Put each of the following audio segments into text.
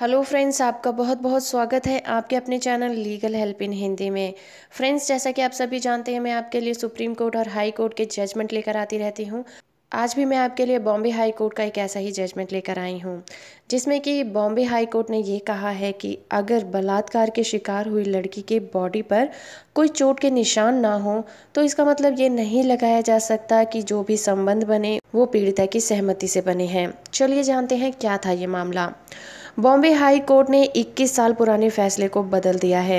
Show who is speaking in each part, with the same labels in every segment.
Speaker 1: hello friends आपका बहुत बहुत स्वागत है आपके अपने channel legal help in Hindi में फ्रेंड्स जैसा कि आप सभी जानते हैं मैं आपके लिए सुप्रीम कोर्ट और हाई कोर्ट के जजमेंट लेकर आती रहती हूँ आज भी मैं आपके लिए बॉम्बे हाई कोर्ट का एक ऐसा ही जजमेंट लेकर आई हूँ जिसमें कि बॉम्बे हाई कोर्ट ने ये कहा है कि अगर बलात्कार के शिकार हुई लड़की के बॉडी पर कोई चोट के निशान ना हो तो इसका मतलब ये नहीं लगाया जा सकता कि जो भी संबंध बने वो पीड़िता की सहमति से बने हैं चलिए जानते हैं क्या था ये मामला बॉम्बे हाई कोर्ट ने 21 साल पुराने फैसले को बदल दिया है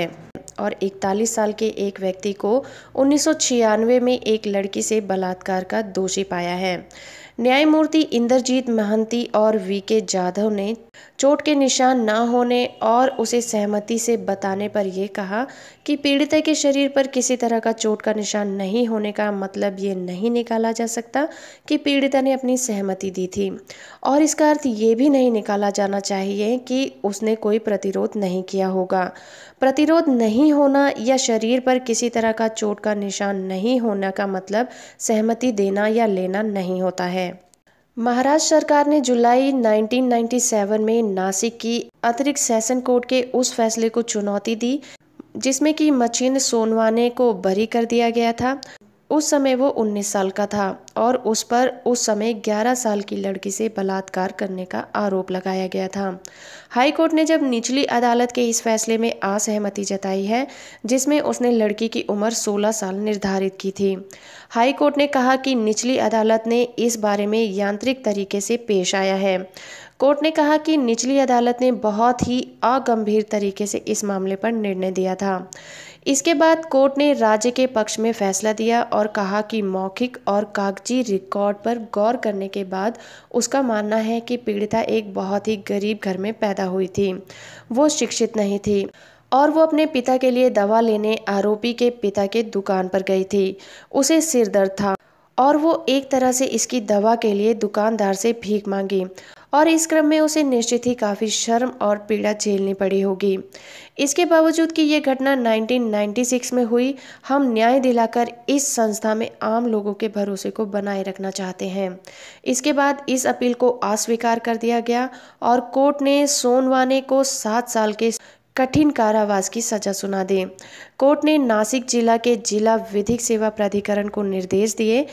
Speaker 1: और 41 साल के एक व्यक्ति को उन्नीस में एक लड़की से बलात्कार का दोषी पाया है न्यायमूर्ति इंद्रजीत महंती और वी के जाधव ने चोट के निशान न होने और उसे सहमति से बताने पर यह कहा कि पीड़िता के शरीर पर किसी तरह का चोट का निशान नहीं होने का मतलब ये नहीं निकाला जा सकता कि पीड़िता ने अपनी सहमति दी थी और इसका अर्थ ये भी नहीं निकाला जाना चाहिए कि उसने कोई प्रतिरोध नहीं किया होगा प्रतिरोध नहीं होना या शरीर पर किसी तरह का चोट का निशान नहीं होना का मतलब सहमति देना या लेना नहीं होता है महाराष्ट्र सरकार ने जुलाई 1997 में नासिक की अतिरिक्त सेशन कोर्ट के उस फैसले को चुनौती दी जिसमें कि मचिन सोनवाने को बरी कर दिया गया था उस समय वो 19 साल का था और उस पर उस समय 11 साल की लड़की से बलात्कार करने का आरोप लगाया गया था हाई कोर्ट ने जब निचली अदालत के इस फैसले में असहमति जताई है जिसमें उसने लड़की की उम्र 16 साल निर्धारित की थी हाई कोर्ट ने कहा कि निचली अदालत ने इस बारे में यांत्रिक तरीके से पेश आया है कोर्ट ने कहा कि निचली अदालत ने बहुत ही अगंभीर तरीके से इस मामले पर निर्णय दिया था इसके बाद कोर्ट ने राज्य के पक्ष में फैसला दिया और कहा कि मौखिक और कागजी रिकॉर्ड पर गौर करने के बाद उसका मानना है कि पीड़िता एक बहुत ही गरीब घर में पैदा हुई थी वो शिक्षित नहीं थी और वो अपने पिता के लिए दवा लेने आरोपी के पिता के दुकान पर गई थी उसे सिर दर्द था और वो एक तरह से इसकी दवा के लिए दुकानदार से भीख मांगी और इस क्रम में उसे निश्चित ही काफ़ी शर्म और पीड़ा झेलनी पड़ी होगी इसके बावजूद कि ये घटना 1996 में हुई हम न्याय दिलाकर इस संस्था में आम लोगों के भरोसे को बनाए रखना चाहते हैं इसके बाद इस अपील को अस्वीकार कर दिया गया और कोर्ट ने सोनवाने को सात साल के कठिन कारावास की सजा सुना दी कोर्ट ने नासिक जिला के जिला विधिक सेवा प्राधिकरण को निर्देश दिए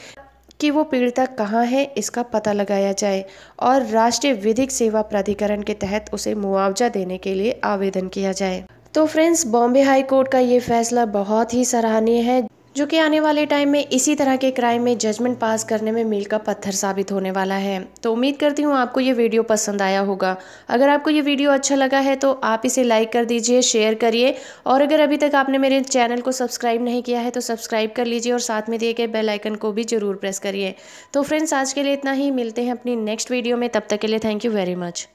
Speaker 1: कि वो पीड़िता कहाँ है इसका पता लगाया जाए और राष्ट्रीय विधिक सेवा प्राधिकरण के तहत उसे मुआवजा देने के लिए आवेदन किया जाए तो फ्रेंड्स बॉम्बे हाई कोर्ट का ये फैसला बहुत ही सराहनीय है जो कि आने वाले टाइम में इसी तरह के क्राइम में जजमेंट पास करने में मील का पत्थर साबित होने वाला है तो उम्मीद करती हूँ आपको ये वीडियो पसंद आया होगा अगर आपको ये वीडियो अच्छा लगा है तो आप इसे लाइक कर दीजिए शेयर करिए और अगर अभी तक आपने मेरे चैनल को सब्सक्राइब नहीं किया है तो सब्सक्राइब कर लीजिए और साथ में दिए गए बेलाइकन को भी ज़रूर प्रेस करिए तो फ्रेंड्स आज के लिए इतना ही मिलते हैं अपनी नेक्स्ट वीडियो में तब तक के लिए थैंक यू वेरी मच